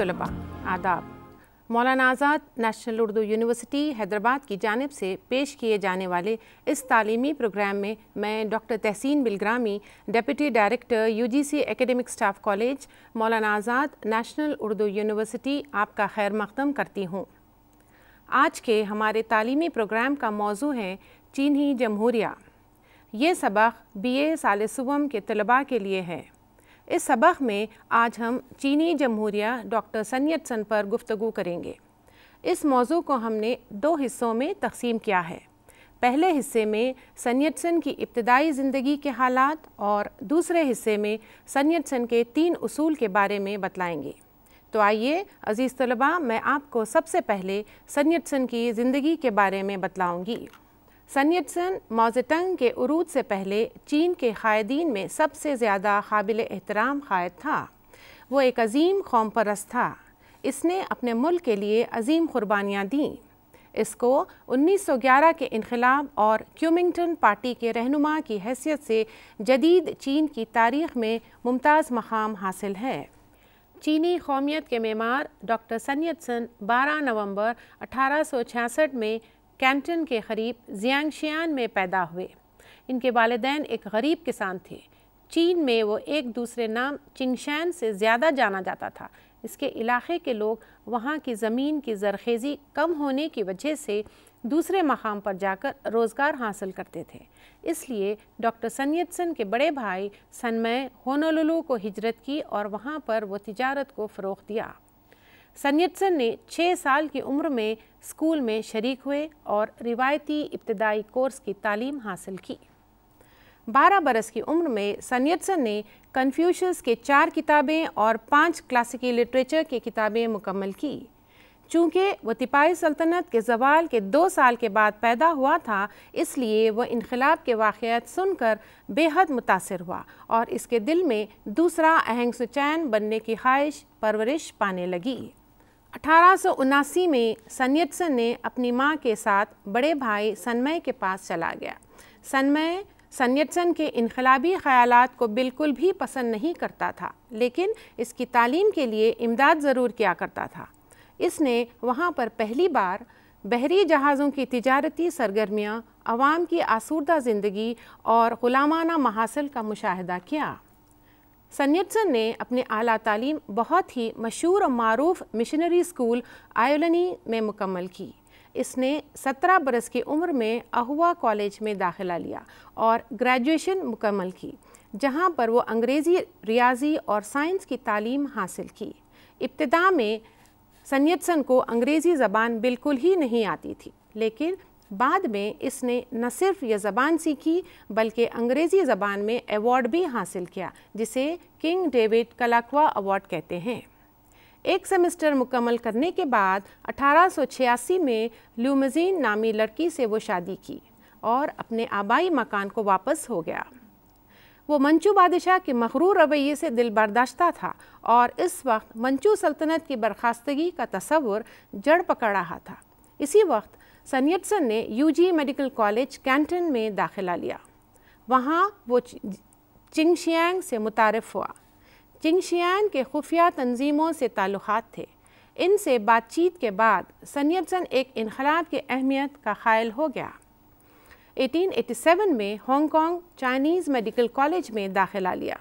तलबा आदाब Maulana Azad National Urdu University Hyderabad की जानब से पेश किए जाने वाले इस तालीमी प्रोग्राम में मैं doctor Tahseen Bilgrami deputy director UGC academic staff college Maulana Azad National Urdu university आपका खैर मकदम करती हूँ आज के हमारे तालीमी प्रोग्राम का मौजू है चीनी जमहूरिया ये सबक बी ए सालसवम के तलबा के लिए है इस सबक में आज हम चीनी जमहूरिया डॉक्टर सन्यत सन पर गुफ्तु करेंगे इस मौजू को हमने दो हिस्सों में तकसीम किया है पहले हिस्से में सन्यटसन की इब्तदाई ज़िंदगी के हालात और दूसरे हिस्से में सन्यटसन के तीन उसूल के बारे में बतलाएँगे तो आइए अज़ीज़ तलबा मैं आपको सबसे पहले सन्यटसन की ज़िंदगी के बारे में बतलाऊँगी सन्यटसन मोजटंग के उरूद से पहले चीन के कायदीन में सबसे ज़्यादा काबिल एहतराम कायद था वो एक अजीम कौम परस था इसने अपने मुल्क के लिए अजीम कुर्बानियाँ दीं इसको 1911 के इनकलाब और क्यूमिंगटन पार्टी के रहनुमा की हैसियत से जदीद चीन की तारीख में मुमताज़ मकाम हासिल है चीनी कौमियत के मेमार डॉक्टर सन्यतसन 12 नवंबर 1866 में कैंटन के करीब जियांगशियान में पैदा हुए इनके वालदेन एक गरीब किसान थे चीन में वो एक दूसरे नाम चिंगशैन से ज़्यादा जाना जाता था इसके इलाके के लोग वहाँ की ज़मीन की जरखेज़ी कम होने की वजह से दूसरे मकाम पर जाकर रोज़गार हासिल करते थे इसलिए डॉक्टर सनीतसन के बड़े भाई सनमय होनोलुलू को हिजरत की और वहाँ पर वो तिजारत को फ़रोग दिया सन्यटसन ने छः साल की उम्र में स्कूल में शरीक हुए और रिवायती इब्तदाई कोर्स की तालीम हासिल की बारह बरस की उम्र में सन्यटसन ने कन्फ्यूशस के चार किताबें और पांच क्लासिकी लिटरेचर की किताबें मुकम्मल की चूँकि वह तिपाही सल्तनत के जवाल के दो साल के बाद पैदा हुआ था इसलिए वह इनकलाब के वाक़ सुनकर बेहद मुतासर हुआ और इसके दिल में दूसरा अहंग सुचैन बनने की ख्वाहिश परवरिश पाने लगी अठारह में सन्यत्सन ने अपनी माँ के साथ बड़े भाई सन्मय के पास चला गया सन्मय सन्यत्सन के इनकलाबी ख्याल को बिल्कुल भी पसंद नहीं करता था लेकिन इसकी तालीम के लिए इमदाद ज़रूर किया करता था इसने वहाँ पर पहली बार बहरी जहाज़ों की तजारती सरगर्मियाँ आवाम की आसूदा ज़िंदगी और ग़ुलामाना महासिल का मुशाह किया सन्युत्सन ने अपने आला तालीम बहुत ही मशहूर और मरूफ मिशनरी स्कूल आयोलनी में मुकम्मल की इसने 17 बरस की उम्र में अहुआ कॉलेज में दाखिला लिया और ग्रेजुएशन मुकम्मल की जहां पर वो अंग्रेज़ी रियाजी और साइंस की तालीम हासिल की इब्तदा में सन्यतसन को अंग्रेज़ी ज़बान बिल्कुल ही नहीं आती थी लेकिन बाद में इसने न सिर्फ ये ज़बान सीखी बल्कि अंग्रेज़ी ज़बान में अवार्ड भी हासिल किया जिसे किंग डेविड कलाकुआ अवार्ड कहते हैं एक सेमेस्टर मुकम्मल करने के बाद 1886 में ल्यूमजीन नामी लड़की से वो शादी की और अपने आबाई मकान को वापस हो गया वो मंचू बादशाह के मकरूर रवैये से दिल बर्दाश्ता था और इस वक्त मंचू सल्तनत की बर्खास्तगी का तस्वुर जड़ पकड़ रहा था इसी वक्त सनियटसन ने यूजी मेडिकल कॉलेज कैंटन में दाखिला लिया वहाँ वो चिंगशियांग से मुतारफ़ हुआ चिंगशियांग के खुफिया तंजीमों से ताल्लुक़ थे इनसे बातचीत के बाद सनीटसन एक इनखलाब की अहमियत का ख़ायल हो गया 1887 में हांगकांग चाइनीज़ मेडिकल कॉलेज में दाखिला लिया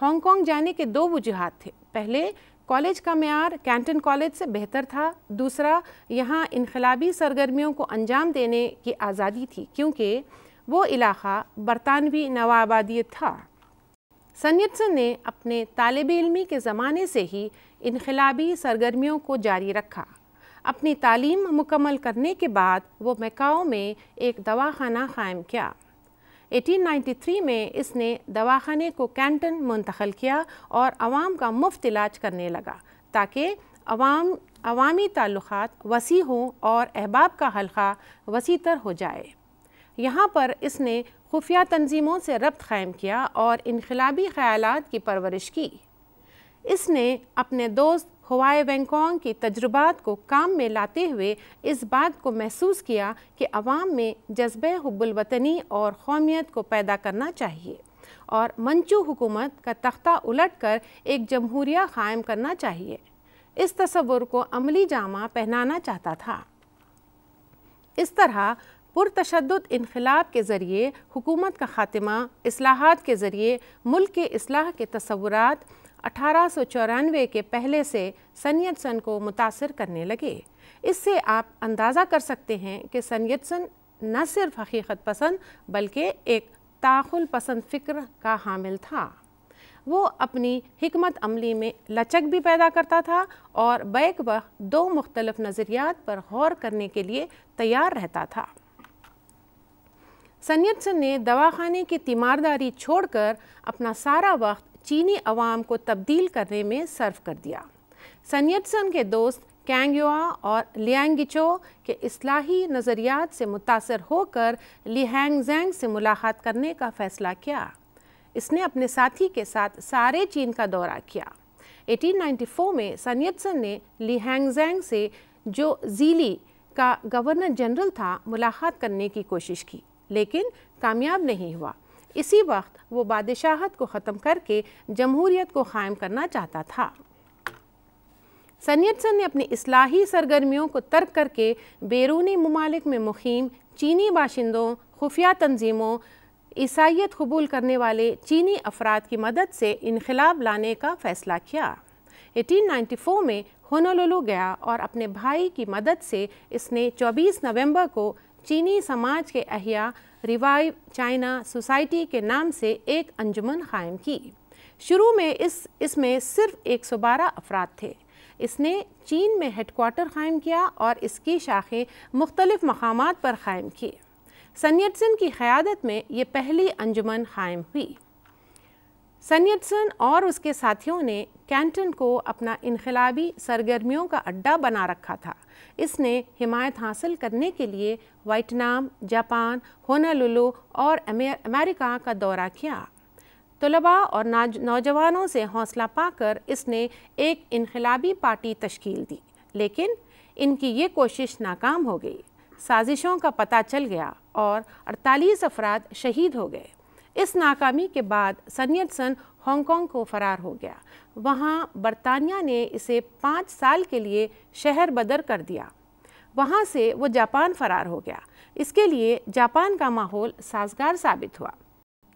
हांगकांग जाने के दो वजूहत थे पहले कॉलेज का मैार कैंटन कॉलेज से बेहतर था दूसरा यहाँ इनकलाबी सरगर्मियों को अंजाम देने की आज़ादी थी क्योंकि वो इलाक़ा बरतानवी नवाबादी था सन्यटसन ने अपने तालब इलमी के ज़माने से ही इनकलाबी सरगर्मियों को जारी रखा अपनी तालीम मुकम्मल करने के बाद वो मकाओ में एक दवाखाना क़ायम किया 1893 में इसने दवाखाने को कैंटन मुंतकल किया और आवाम का मुफ्त इलाज करने लगा ताकि अवाम अवामी ताल्लुक वसी हों और अहबाब का हलका वसी तर हो जाए यहाँ पर इसने खुफिया तंजीमों से रब्त क़ायम किया और इनकलाबी ख़्याल की परवरिश की इसने अपने दोस्त हवाई वेंगकोंग की तजुर्बात को काम में लाते हुए इस बात को महसूस किया कि आवाम में जज्ब हब्बुलवतनी और कौमियत को पैदा करना चाहिए और मंचू हुकूमत का तख्ता उलट कर एक जमहूरिया क़ायम करना चाहिए इस तस्वुर को अमली जामा पहनाना चाहता था इस तरह पुरतशद इनकलाब के ज़रिए हुकूमत का ख़ात्मा असलाहत के ज़रिए मुल्क के असलाह के तस्वुरात अठारह के पहले से सनयत सन को मुतासर करने लगे इससे आप अंदाज़ा कर सकते हैं कि सनयत सन न सिर्फ हकीकत पसंद बल्कि एक ताखुल पसंद फ़िक्र का हामिल था वो अपनी हमत अमली में लचक भी पैदा करता था और बैक वक्त दो मुख्तलफ नज़रियात पर गौर करने के लिए तैयार रहता था सन ने दवाखाने की तीमारदारी छोड़कर अपना सारा वक्त चीनी अवाम को तब्दील करने में सर्व कर दिया सन्यटसन के दोस्त कैंगयुआ और लियांगिचो के असलाही नज़रियात से मुतासर होकर लिहांगजेंग से मुलाकात करने का फ़ैसला किया इसने अपने साथी के साथ सारे चीन का दौरा किया 1894 में सन्यतसन ने लिहांगजेंग से जो जीली का गवर्नर जनरल था मुलाकात करने की कोशिश की लेकिन कामयाब नहीं हुआ इसी वक्त वो बादशाहत को ख़त्म करके जमहूरीत को क़ायम करना चाहता था सनीटसन ने अपनी असलाही सरगर्मियों को तर्क करके बैरूनी ममालिक में मुखीम चीनी बाशिंदों खुफिया तंजीमों ईसाइत कबूल करने वाले चीनी अफराद की मदद से इनकलाब लाने का फ़ैसला किया 1894 में होनोलुलु गया और अपने भाई की मदद से इसने 24 नवंबर को चीनी समाज के अहिया रिवाइव चाइना सोसाइटी के नाम से एक अंजुमन कायम की शुरू में इस इसमें सिर्फ 112 अफराद थे इसने चीन में हेडकोार्टर कायम किया और इसकी शाखें मुख्तलिफ मकाम पर कायम किए सन्यटसन की क़्यादत में ये पहली अंजुमन कायम हुई सन्यटसन और उसके साथियों ने कैंटन को अपना इनकलाबी सरगर्मियों का अड्डा बना रखा था इसने हिमायत हासिल करने के लिए वाइटनाम जापान होनालुलु और अमेरिका का दौरा किया तलबा और नौजवानों से हौसला पाकर इसने एक इनकलाबी पार्टी तश्कील दी लेकिन इनकी ये कोशिश नाकाम हो गई साजिशों का पता चल गया और 48 अफराद शहीद हो गए इस नाकामी के बाद सन हांगकांग को फरार हो गया वहाँ बरतानिया ने इसे पाँच साल के लिए शहर बदर कर दिया वहाँ से वो जापान फरार हो गया इसके लिए जापान का माहौल साजगार साबित हुआ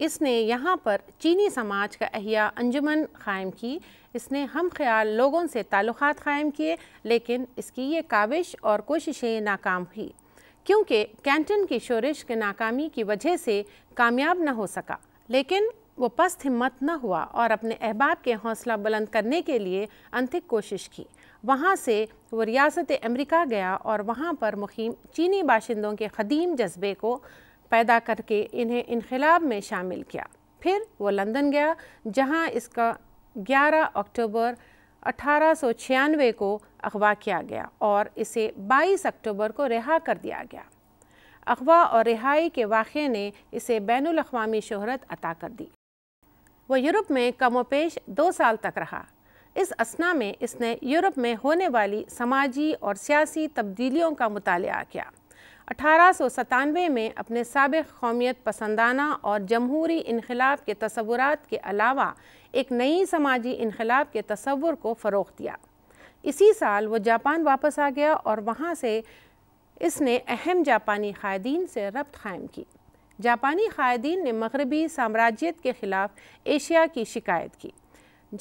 इसने यहाँ पर चीनी समाज का अहिया अंजुमन क़ायम की इसने हम ख्याल लोगों से ताल्लुक़ात क़ायम किए लेकिन इसकी ये काविश और कोशिशें नाकाम हुई क्योंकि कैंटन की शोरिश के नाकामी की वजह से कामयाब न हो सका लेकिन वो पस्त हिम्मत न हुआ और अपने अहबाब के हौसला बुलंद करने के लिए अंतिक कोशिश की वहाँ से वो रियासत अमेरिका गया और वहाँ पर मुखीम चीनी बाशिंदों के कदीम जज्बे को पैदा करके इन्हें इनकलाब में शामिल किया फिर वो लंदन गया जहाँ इसका 11 अक्टूबर अठारह को अगवा किया गया और इसे 22 अक्टूबर को रिहा कर दिया गया अगवा और रिहाई के वाक़े ने इसे बैन अवी शहरत अता कर दी वह यूरोप में कमोपेश दो साल तक रहा इस असना में इसने यूरोप में होने वाली समाजी और सियासी तब्दीलियों का मुताल किया अठारह में अपने सबक कौमियत पसंदाना और जमहूरी इनकलाब के तस्वुरात के अलावा एक नई समाजी इनकलाब के तस्वुर को फ़रोग दिया इसी साल वो जापान वापस आ गया और वहाँ से इसने अहम जापानी क़ायदीन से रब्त क़ायम की जापानी क़ायदीन ने मगरबी साम्राज्यत के ख़िलाफ़ एशिया की शिकायत की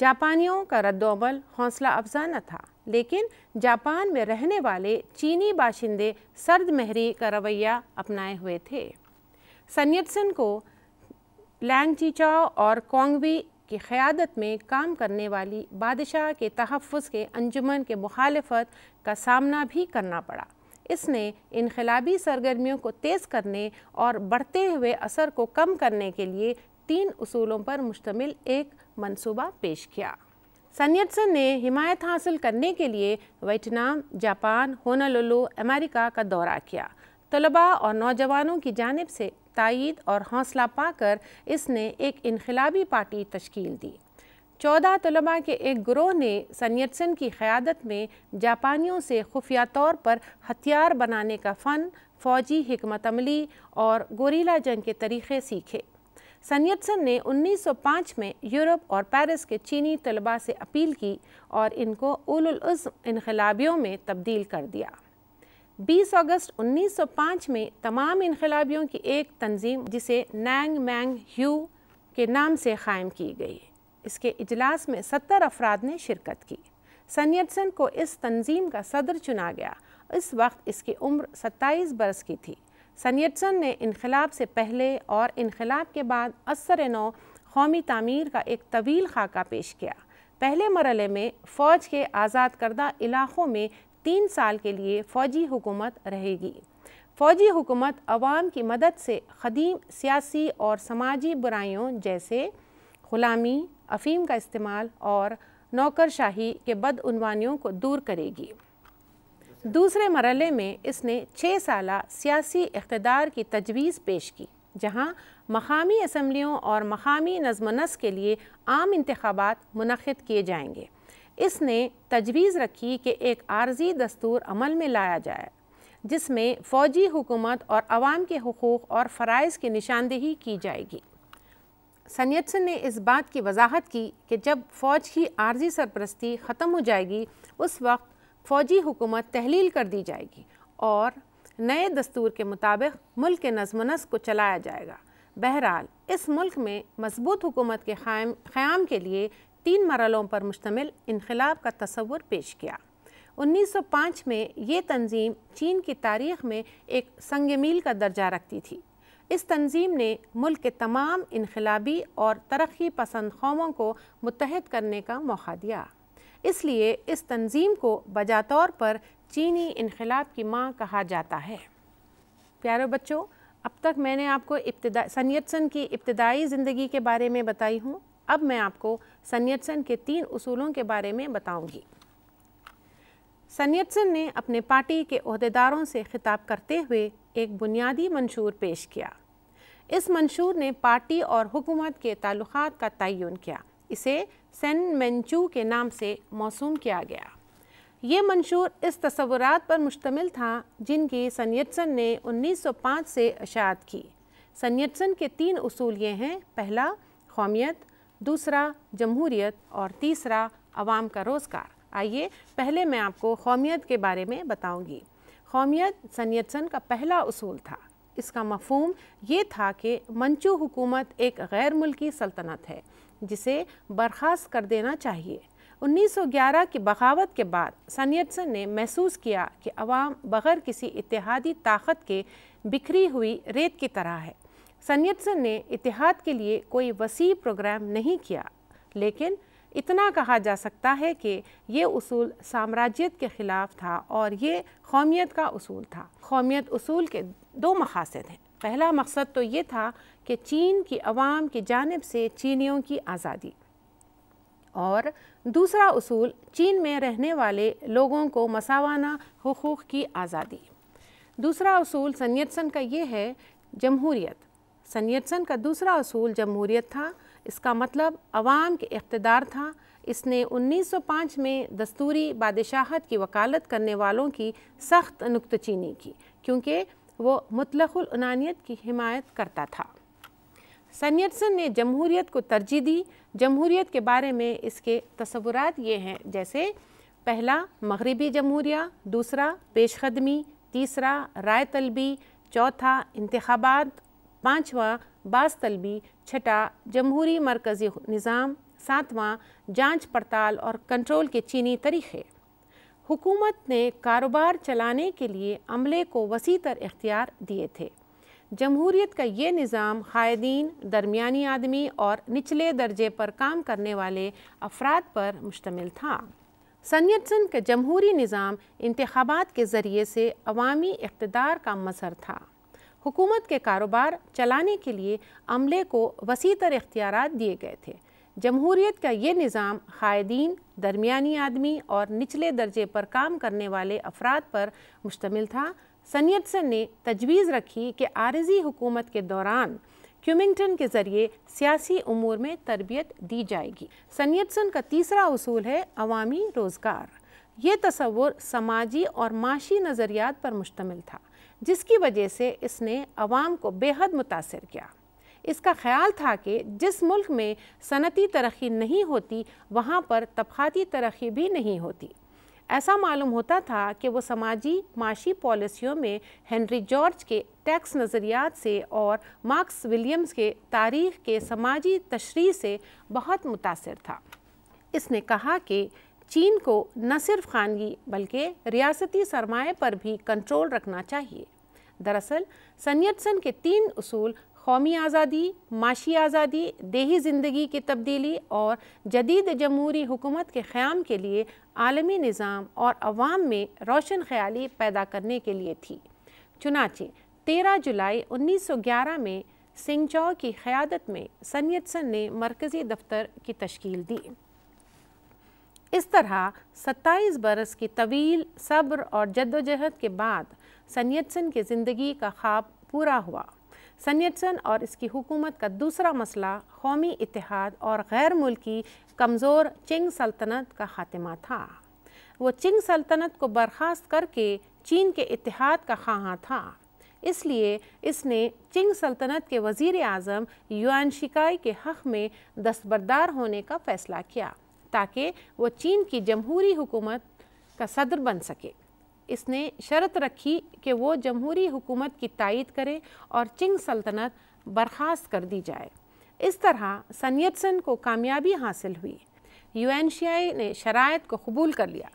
जापानियों का रद्दमल हौसला अफजा न था लेकिन जापान में रहने वाले चीनी बाशिंदे सर्द महरी का रवैया अपनाए हुए थे सन्यटसन को लैंगचीचाओ और कोंगवी की क़्यादत में काम करने वाली बादशाह के तहफ़ के अंजुमन के मुखालफत का सामना भी करना पड़ा इसने इनकलाबी सरगर्मियों को तेज़ करने और बढ़ते हुए असर को कम करने के लिए तीन असूलों पर मुश्तमिल एक मंसूबा पेश किया सन्यटसन ने हिमायत हासिल करने के लिए वियतनाम जापान होनालोलो अमेरिका का दौरा किया तलबा और नौजवानों की जानब से तइद और हौसला पाकर इसने एक इनकलाबी पार्टी तश्कील दी चौदह तलबा के एक ग्रोह ने सन्यटसन की क़्यादत में जापानियों से खुफिया तौर पर हथियार बनाने का फ़न फ़ौजी हमत अमली और गोरीला जंग के तरीक़े सीखे सन्यटसन ने 1905 में यूरोप और पेरिस के चीनी तलबा से अपील की और इनको उल इनकलाबियों में तब्दील कर दिया 20 अगस्त 1905 में तमाम इनकलाबियों की एक तंजीम जिसे नैंग मैंग ह्यू के नाम से क़ायम की गई इसके इजलास में 70 अफराद ने शिरकत की सन्यटसन को इस तंजीम का सदर चुना गया इस वक्त इसकी उम्र 27 बरस की थी सनीटसन ने इनकलाब से पहले और इनकलाब के बाद असर नौ कौमी तमीर का एक तवील खाका पेश किया पहले मरल में फ़ौज के आज़ाद करदा इलाक़ों में तीन साल के लिए फ़ौजी हुकूमत रहेगी फ़ौजी हुकूमत अवाम की मदद से कदीम सियासी और समाजी बुराइयों जैसे ग़ुलामी अफ़ीम का इस्तेमाल और नौकरशाही के बदनवानियों को दूर करेगी दूसरे मरल में इसने छः साल सियासी इकतदार की तजवीज़ पेश की जहाँ मकामी असम्बलियों और मकामी नस के लिए आम इंतबात मनद किए जाएंगे इसने तजवीज़ रखी कि एक आर्जी दस्तूर अमल में लाया जाए जिसमें फ़ौजी हुकूमत और आवाम के हकूक़ और फ़रज़ की निशानदेही की जाएगी सनीतसन ने इस बात की वजाहत की कि जब फ़ौज की आर्जी सरपरस्ती ख़त्म हो जाएगी उस वक्त फौजी हुकूमत तहलील कर दी जाएगी और नए दस्तूर के मुताबिक मुल्क के नजमनस को चलाया जाएगा बहरहाल इस मुल्क में मजबूत हुकूमत के क़्याम के लिए तीन मरलों पर मुश्तमिल इनकलाब का तस्वुर पेश किया 1905 में ये तंजीम चीन की तारीख में एक संग मील का दर्जा रखती थी इस तंजीम ने मुल्क के तमाम इनकलाबी और तरक्की पसंद कौमों को मुतहद करने का मौका दिया इसलिए इस तंजीम को बजा तौर पर चीनी इनकलाब की माँ कहा जाता है प्यारे बच्चों अब तक मैंने आपको इब्तदा सन्यटसन की इब्तदाई ज़िंदगी के बारे में बताई हूँ अब मैं आपको सन्यटसन के तीन असूलों के बारे में बताऊँगी सन्यटसन ने अपने पार्टी के अहदेदारों से खिताब करते हुए एक बुनियादी मंशूर पेश किया इस मंशूर ने पार्टी और हुकूमत के ताल्लुक का तयन किया इसे सेन मैंचू के नाम से मौसू किया गया ये मंशूर इस तस्वुरात पर मुश्तमिल था जिनकी सनीटसन ने 1905 से अशात की सन्यटसन के तीन असूल ये हैं पहला कौमियत दूसरा जमहूरीत और तीसरा आवाम का रोज़गार आइए पहले मैं आपको कौमियत के बारे में बताऊंगी कौमियत सन्यटसन का पहला असूल था इसका मफहम ये था कि मंचू हुकूमत एक गैर मुल्की सल्तनत है जिसे बर्खास्त कर देना चाहिए 1911 की बगावत के बाद सनियटसन ने महसूस किया कि अवाम बगैर किसी इतिहादी ताकत के बिखरी हुई रेत की तरह है सनियटसन ने इतिहाद के लिए कोई वसी प्रोग्राम नहीं किया लेकिन इतना कहा जा सकता है कि ये उसूल साम्राज्यत के ख़िलाफ़ था और ये कौमियत का उसूल था कौमियत उसूल के दो मकासद हैं पहला मकसद तो ये था कि चीन की आवाम की जानब से चीनियों की आज़ादी और दूसरा असूल चीन में रहने वाले लोगों को मसावाना हकूक़ की आज़ादी दूसरा असूल सनीतसन का ये है जमहूरीत सनीतसन का दूसरा असूल जमहूरीत था इसका मतलब अवाम के इकतदार था इसने 1905 में दस्तूरी बादशाहत की वकालत करने वालों की सख्त नुकतचीनी की क्योंकि वो मुतलकुलनानियत की हिमायत करता था सन्यटसन ने जमहूरीत को तरजीह दी जमहूरीत के बारे में इसके तस्वुरात ये हैं जैसे पहला मगरबी जमहूरिया दूसरा पेशकदमी तीसरा राय तलबी चौथा इंतबात पाँचवा बास तलबी छठा जमहूरी मरकज़ी निज़ाम सातवां जांच पड़ताल और कंट्रोल के चीनी तरीक़े हुकूमत ने कारोबार चलाने के लिए अमले को वसी तर इख्तियार दिए थे जमहूरीत का ये निज़ाम कायदीन दरमियानी आदमी और निचले दर्जे पर काम करने वाले अफराद पर मुश्तमिल था सनयटसन का जमहूरी निज़ाम इंतबात के ज़रिए से अवामी इकतदार का मसर था हुकूमत के कारोबार चलाने के लिए अमले को वसी तर इख्तियार दिए गए थे जमहूरीत का ये निज़ाम क़ायदीन दरमियानी आदमी और निचले दर्जे पर काम करने वाले अफराद पर मुश्तमिल था सनीतसन ने तजवीज़ रखी कि आरजी हुकूमत के दौरान क्यूमिंगटन के ज़रिए सियासी अमूर में तरबियत दी जाएगी सनीतसन का तीसरा असूल है अवामी रोज़गार ये तस्वुर समाजी और माशी नज़रियात पर मुश्तमिल था जिसकी वजह से इसने अवाम को बेहद मुतासर किया इसका ख्याल था कि जिस मुल्क में सनती तरक्की नहीं होती वहाँ पर तबक़ाती तरक्की भी नहीं होती ऐसा मालूम होता था कि वो समाजी माशी पॉलिसियों में हेनरी जॉर्ज के टैक्स नज़रियात से और मार्क्स विलियम्स के तारीख के समाजी तशरी से बहुत मुतासर था इसने कहा कि चीन को न सिर्फ खानगी बल्कि रियासती सरमाए पर भी कंट्रोल रखना चाहिए दरअसल सन्यटसन के तीन उसूल कौमी आज़ादी माशी आज़ादी देही ज़िंदगी की तब्दीली और जदीद जमहूरी हुकूमत के क़्याम के लिए आलमी निज़ाम और अवाम में रोशन ख्याली पैदा करने के लिए थी चुनाचे 13 जुलाई 1911 में सिंगचौ की क़्यादत में सनीतसन ने मरकज़ी दफ्तर की तश्कील दी इस तरह 27 बरस की तवील सब्र और जद्दोजहद के बाद सनीतसन की ज़िंदगी का ख्वाब पूरा हुआ सनीटसन और इसकी हुकूमत का दूसरा मसला कौमी इतिहाद और गैर मुल्की कमज़ोर चिंग सल्तनत का खात्मा था वो चिंग सल्तनत को बर्खास्त करके चीन के इतिहाद का खाहा था इसलिए इसने चिंग सल्तनत के वज़ी अजम युआन शिकाई के हक़ में दस्तबरदार होने का फ़ैसला किया ताकि वो चीन की जमहूरी हुकूमत का सदर बन सके इसने शर्त रखी कि वो जमहूरी हुकूमत की तायद करें और चिंग सल्तनत बर्खास्त कर दी जाए इस तरह सनीतसन को कामयाबी हासिल हुई यूएनशियाई ने शराय को कबूल कर लिया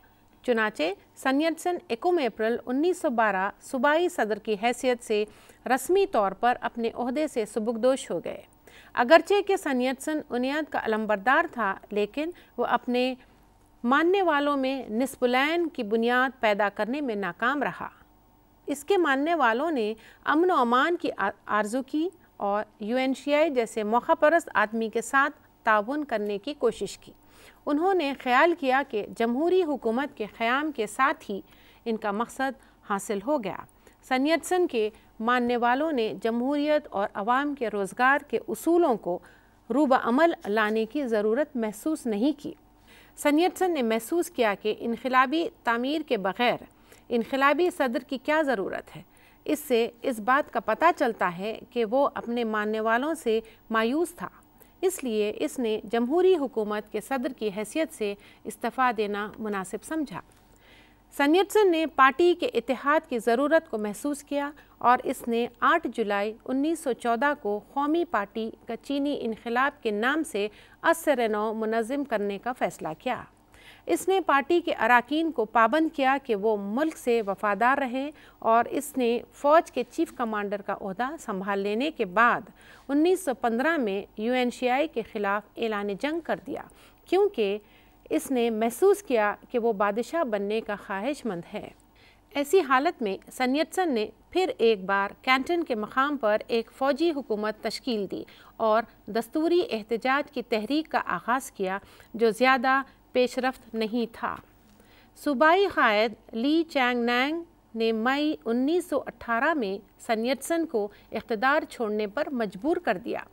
चुनाचे सनीतसन एकम अप्रैल 1912 सूबाई सदर की हैसियत से रस्मी तौर पर अपने अहदे से सबकदोश हो गए अगरचे के सनीतसन उनियाद का अलमबरदार था लेकिन वह अपने मानने वालों में निस्पुलैन की बुनियाद पैदा करने में नाकाम रहा इसके मानने वालों ने अमन व अमान की आर्जू की और आई जैसे मौका परस्त आदमी के साथ ताउन करने की कोशिश की उन्होंने ख्याल किया कि जमहूरी हुकूमत के क़्याम के साथ ही इनका मकसद हासिल हो गया सनीतसन के मानने वालों ने जमहूरीत और आवाम के रोज़गार के असूलों को रूब अमल लाने की ज़रूरत महसूस नहीं की सनीटसन ने महसूस किया कि इनकलाबी तमीर के बग़ैर इनकलाबी सदर की क्या ज़रूरत है इससे इस बात का पता चलता है कि वो अपने मानने वालों से मायूस था इसलिए इसने जमहूरी हुकूमत के सदर की हैसियत से इस्तीफ़ा देना मुनासिब समझा सनीटसन ने पार्टी के इतिहाद की ज़रूरत को महसूस किया और इसने 8 जुलाई 1914 को कौमी पार्टी का चीनी इनकलाब के नाम से असर नौ मुनज़म करने का फ़ैसला किया इसने पार्टी के अरकान को पाबंद किया कि वो मुल्क से वफादार रहें और इसने फ़ौज के चीफ कमांडर का अहदा संभाल लेने के बाद 1915 में यू के ख़िलाफ़ ऐलान जंग कर दिया क्योंकि इसने महसूस किया कि वो बादशाह बनने का ख्वाहिशमंद है ऐसी हालत में सन्यतसन ने फिर एक बार कैंटन के मकाम पर एक फ़ौजी हुकूमत तश्कील दी और दस्तूरी एहतजाज की तहरीक का आगाज़ किया जो ज़्यादा पेशरफ नहीं था सूबाई कायद ली चैंग नैंग ने मई 1918 में सन्यटसन को इकतदार छोड़ने पर मजबूर कर दिया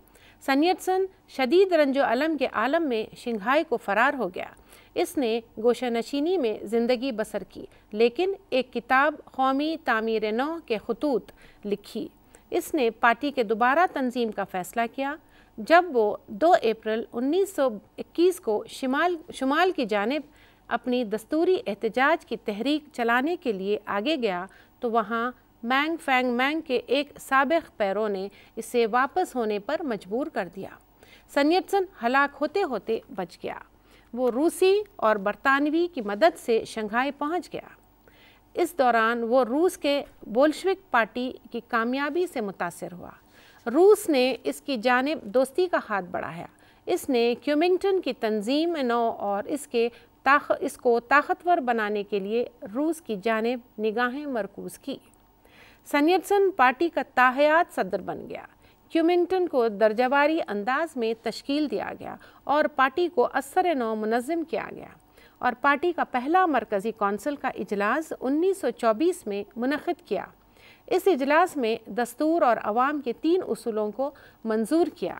सन्यटसन शदीद रंजो अलम के आलम में शंघाई को फ़रार हो गया इसने गोशानशीनी में ज़िंदगी बसर की लेकिन एक किताब कौमी तामीर नौ के खतूत लिखी इसने पार्टी के दोबारा तंजीम का फ़ैसला किया जब वो दो अप्रैल 1921 को शिमाल शुमाल की जानब अपनी दस्तूरी एहतजाज की तहरीक चलाने के लिए आगे गया तो वहाँ मैंग फैंग मैंग के एक सबक पैरों ने इसे वापस होने पर मजबूर कर दिया सन्यटसन हलाक होते होते बच गया वो रूसी और बरतानवी की मदद से शंघाई पहुंच गया इस दौरान वो रूस के बोल्शविक पार्टी की कामयाबी से मुतासर हुआ रूस ने इसकी जानब दोस्ती का हाथ बढ़ाया इसने क्यूमिंगटन की तंजीम नौ और इसके ताख इसको ताकतवर बनाने के लिए रूस की जानब निगाहें मरकूज़ की सनियल्सन पार्टी का ताहयात सदर बन गया क्यूमिंगटन को दर्जावारी अंदाज में तश्कील दिया गया और पार्टी को असर नौ मुनज़म किया गया और पार्टी का पहला मरकज़ी कौंसिल का इजलास 1924 में मनद किया इस इजलास में दस्तूर और आवाम के तीन असूलों को मंजूर किया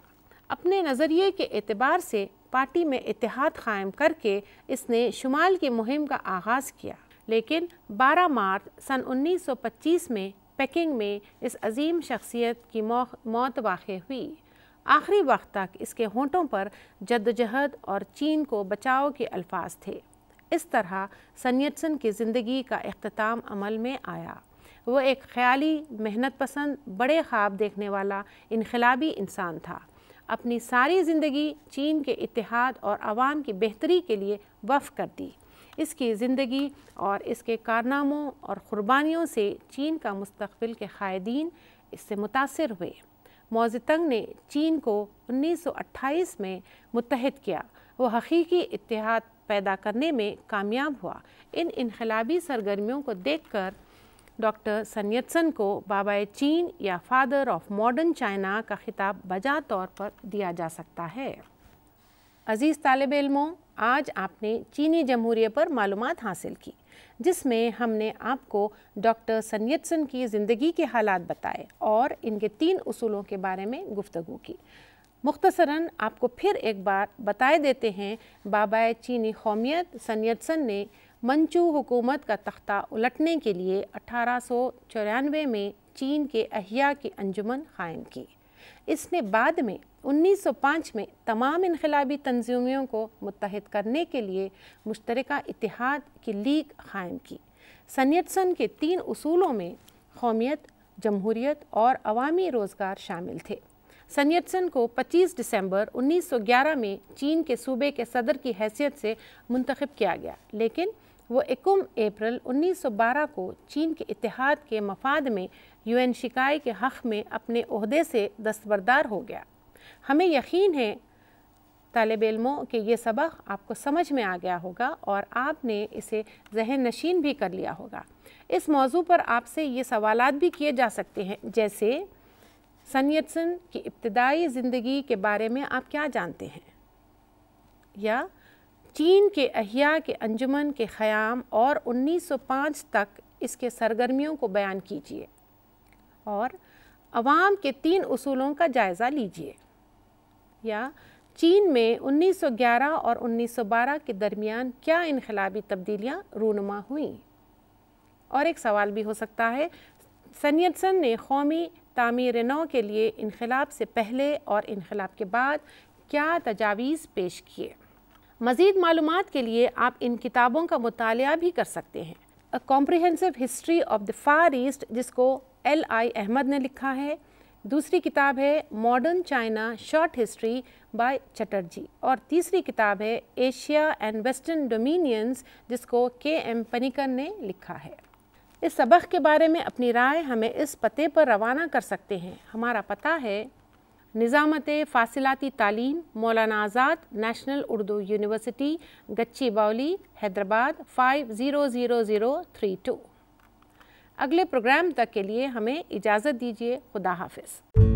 अपने नज़रिए के एतबार से पार्टी में इतिहाद कायम करके इसने शुमाल की मुहिम का आगाज़ किया लेकिन 12 मार्च सन 1925 में पेकिंग में इस अजीम शख्सियत की मौत वाक़ हुई आखिरी वक्त तक इसके होंठों पर जद्दोजहद और चीन को बचाओ के अल्फाज थे इस तरह सन्यटसन की ज़िंदगी का अख्ताम अमल में आया वो एक ख्याली मेहनत पसंद बड़े ख्वाब देखने वाला इनकलाबी इंसान था अपनी सारी ज़िंदगी चीन के इतिहाद और आवाम की बेहतरी के लिए वफ़ कर दी इसकी ज़िंदगी और इसके कारनामों और क़ुरबानियों से चीन का मुस्तबिल के क़ायदीन इससे मुतासर हुए मोजतंग ने चीन को 1928 में मुतहद किया वह हकीकी इतिहाद पैदा करने में कामयाब हुआ इन इनकलाबी सरगर्मियों को देख कर डॉक्टर सनीतसन को बाबा चीन या फादर ऑफ मॉडर्न चाइना का खिताब बजा तौर पर दिया जा सकता है अज़ीज़ तालब इलमों आज आपने चीनी जमहूरिय पर मालूम हासिल की जिसमें हमने आपको डॉक्टर सन्यत्सन की ज़िंदगी के हालात बताए और इनके तीन उसूलों के बारे में गुफ्तु की मुख्तसरा आपको फिर एक बार बताए देते हैं बाबा चीनी कौमियत सन्यतसन ने मंचू हुकूमत का तख्ता उलटने के लिए अठारह में चीन के अहिया की अंजुमन कायम की इसने बाद में 1905 में तमाम इनकलाबी तनजीमियों को मुतहद करने के लिए मुश्तर इतिहाद की लीग क़ायम की सनीतसन के तीन असूलों में कौमियत जमहूरीत और अवामी रोज़गार शामिल थे सनीतसन को 25 दिसंबर 1911 में चीन के सूबे के सदर की हैसियत से मुंतखब किया गया लेकिन वो एकम अप्रैल 1912 को चीन के इतिहाद के मफाद में यूएन शिकाय के हक़ में अपने अहदे से दस्तबरदार हो गया हमें यकीन है तालब इलमों कि ये सबक आपको समझ में आ गया होगा और आपने इसे जहन नशीन भी कर लिया होगा इस मौजू पर आपसे ये सवाल भी किए जा सकते हैं जैसे सनीतसन की इब्तदाई ज़िंदगी के बारे में आप क्या जानते हैं या चीन के अहिया के अंजुमन के ख़याम और 1905 तक इसके सरगर्मियों को बयान कीजिए और आवाम के तीन असूलों का जायज़ा लीजिए या चीन में 1911 और 1912 के दरमियान क्या इनकलाबी तब्दीलियाँ रूनमा हुई और एक सवाल भी हो सकता है सनीसन ने कौमी तामीर नौ के लिए इनकलाब से पहले और इनकलाब के बाद क्या तजावीज़ पेश किए मज़ीद मालूम के लिए आप इन किताबों का मताल भी कर सकते हैं a comprehensive history of the far east जिसको एल आई अहमद ने लिखा है दूसरी किताब है modern China short history by Chatterjee और तीसरी किताब है एशिया एंड वेस्टर्न डोमिनियंस जिसको के एम पनिकर ने लिखा है इस सबक के बारे में अपनी राय हमें इस पते पर रवाना कर सकते हैं हमारा पता है निज़ामत फासिलती तालीम मौलाना Azad National Urdu University Gachibowli Hyderabad five zero zero zero three two अगले प्रोग्राम तक के लिए हमें इजाज़त दीजिए खुदा हाफिज़